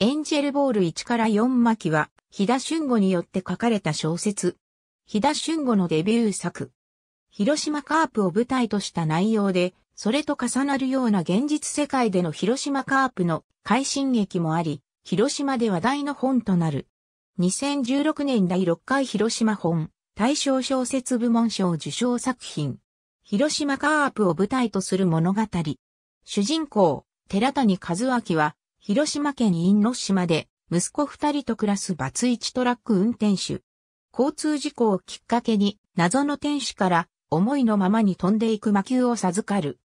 エンジェルボール1から4巻は、日田俊吾によって書かれた小説。日田俊吾のデビュー作。広島カープを舞台とした内容で、それと重なるような現実世界での広島カープの快進撃もあり、広島で話題の本となる。2016年第6回広島本、大賞小説部門賞受賞作品。広島カープを舞台とする物語。主人公、寺谷和明は、広島県因島で息子二人と暮らすバツイチトラック運転手。交通事故をきっかけに謎の天使から思いのままに飛んでいく魔球を授かる。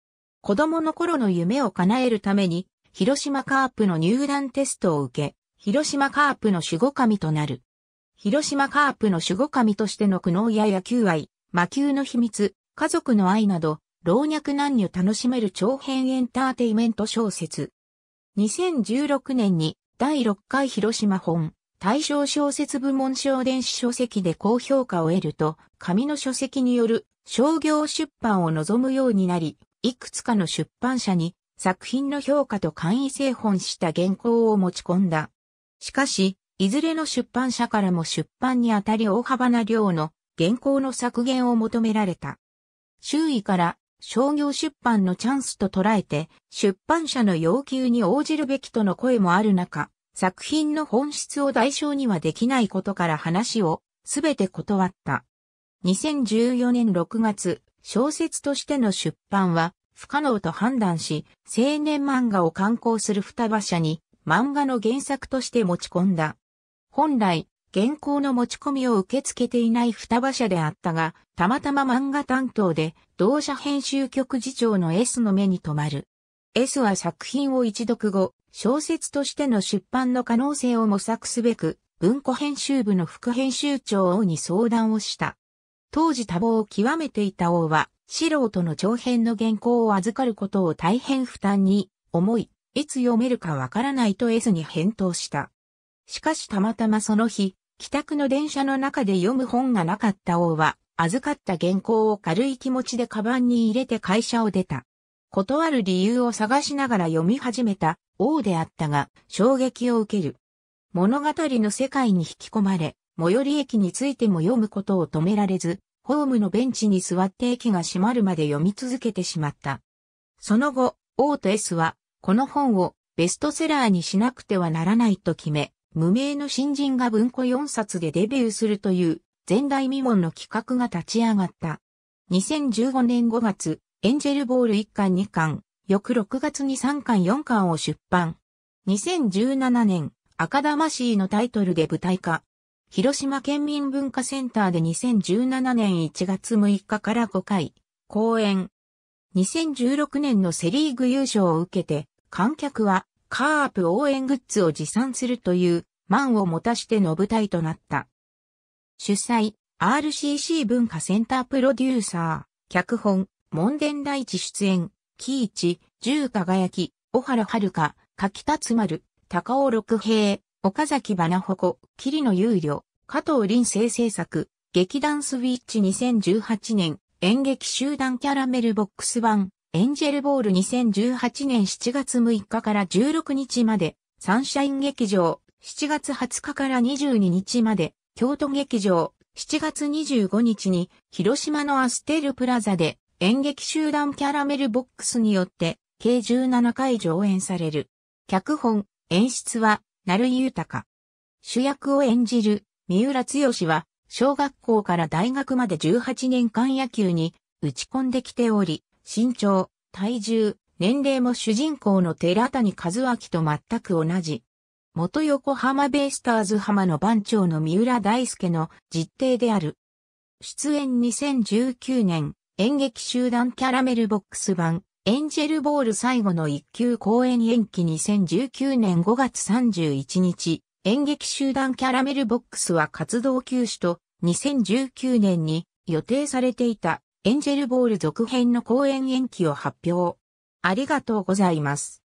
子供の頃の夢を叶えるために広島カープの入団テストを受け、広島カープの守護神となる。広島カープの守護神としての苦悩や野球愛、魔球の秘密、家族の愛など、老若男女楽しめる長編エンターテイメント小説。2016年に第6回広島本大正小説部門小電子書籍で高評価を得ると、紙の書籍による商業出版を望むようになり、いくつかの出版社に作品の評価と簡易製本した原稿を持ち込んだ。しかし、いずれの出版社からも出版にあたり大幅な量の原稿の削減を求められた。周囲から商業出版のチャンスと捉えて、出版社の要求に応じるべきとの声もある中、作品の本質を代償にはできないことから話をすべて断った。2014年6月、小説としての出版は不可能と判断し、青年漫画を刊行する双葉社に漫画の原作として持ち込んだ。本来、原稿の持ち込みを受け付けていない双葉社であったが、たまたま漫画担当で、同社編集局次長の S の目に留まる。S は作品を一読後、小説としての出版の可能性を模索すべく、文庫編集部の副編集長王に相談をした。当時多忙を極めていた王は、素人の長編の原稿を預かることを大変負担に思い、いつ読めるかわからないと S に返答した。しかしたまたまその日、帰宅の電車の中で読む本がなかった王は、預かった原稿を軽い気持ちでカバンに入れて会社を出た。断る理由を探しながら読み始めた王であったが、衝撃を受ける。物語の世界に引き込まれ、最寄り駅についても読むことを止められず、ホームのベンチに座って駅が閉まるまで読み続けてしまった。その後、王と S は、この本をベストセラーにしなくてはならないと決め、無名の新人が文庫4冊でデビューするという前代未聞の企画が立ち上がった。2015年5月、エンジェルボール1巻2巻、翌6月に3巻4巻を出版。2017年、赤魂のタイトルで舞台化。広島県民文化センターで2017年1月6日から5回、公演。2016年のセリーグ優勝を受けて、観客はカープ応援グッズを持参するという満を持たしての舞台となった。主催、RCC 文化センタープロデューサー、脚本、門伝大地出演、喜一、十輝き、小原遥、柿ま丸、高尾六平、岡崎花穂、子、桐野優良、加藤林生制作、劇団スウィッチ2018年、演劇集団キャラメルボックス版、エンジェルボール2018年7月6日から16日まで、サンシャイン劇場、7月20日から22日まで、京都劇場、7月25日に、広島のアステルプラザで、演劇集団キャラメルボックスによって、計17回上演される。脚本、演出は、成井豊。主役を演じる、三浦剛は、小学校から大学まで18年間野球に打ち込んできており、身長、体重、年齢も主人公の寺谷和明と全く同じ。元横浜ベイスターズ浜の番長の三浦大輔の実弟である。出演2019年、演劇集団キャラメルボックス版、エンジェルボール最後の一級公演延期2019年5月31日、演劇集団キャラメルボックスは活動休止と2019年に予定されていたエンジェルボール続編の公演延期を発表。ありがとうございます。